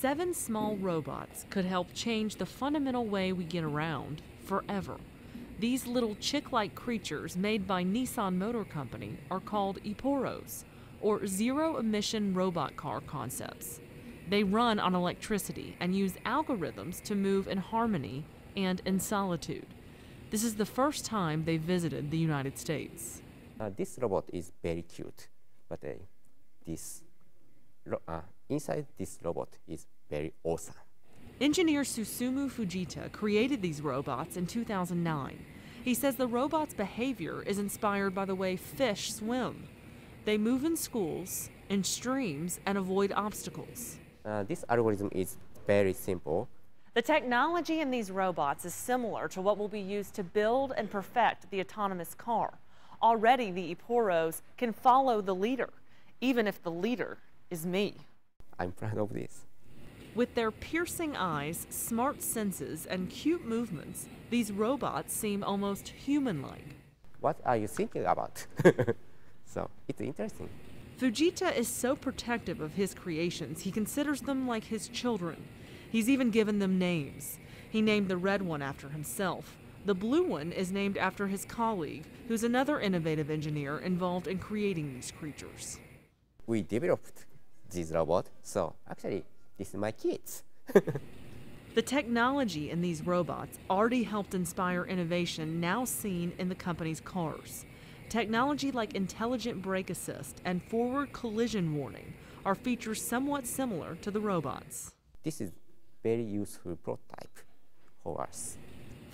Seven small robots could help change the fundamental way we get around forever. These little chick like creatures made by Nissan Motor Company are called Eporos, or zero emission robot car concepts. They run on electricity and use algorithms to move in harmony and in solitude. This is the first time they visited the United States. Uh, this robot is very cute, but uh, this uh, inside this robot is very awesome. Engineer Susumu Fujita created these robots in 2009. He says the robot's behavior is inspired by the way fish swim. They move in schools, in streams, and avoid obstacles. Uh, this algorithm is very simple. The technology in these robots is similar to what will be used to build and perfect the autonomous car. Already, the Eporos can follow the leader, even if the leader is me. I'm proud of this. With their piercing eyes, smart senses, and cute movements, these robots seem almost human like. What are you thinking about? so it's interesting. Fujita is so protective of his creations, he considers them like his children. He's even given them names. He named the red one after himself. The blue one is named after his colleague, who's another innovative engineer involved in creating these creatures. We developed these robots. So actually, this is my kids. the technology in these robots already helped inspire innovation now seen in the company's cars. Technology like intelligent brake assist and forward collision warning are features somewhat similar to the robots. This is very useful prototype for us.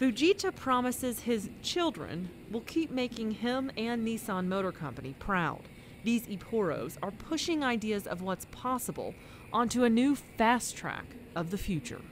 Fujita promises his children will keep making him and Nissan Motor Company proud these Iporos are pushing ideas of what's possible onto a new fast track of the future.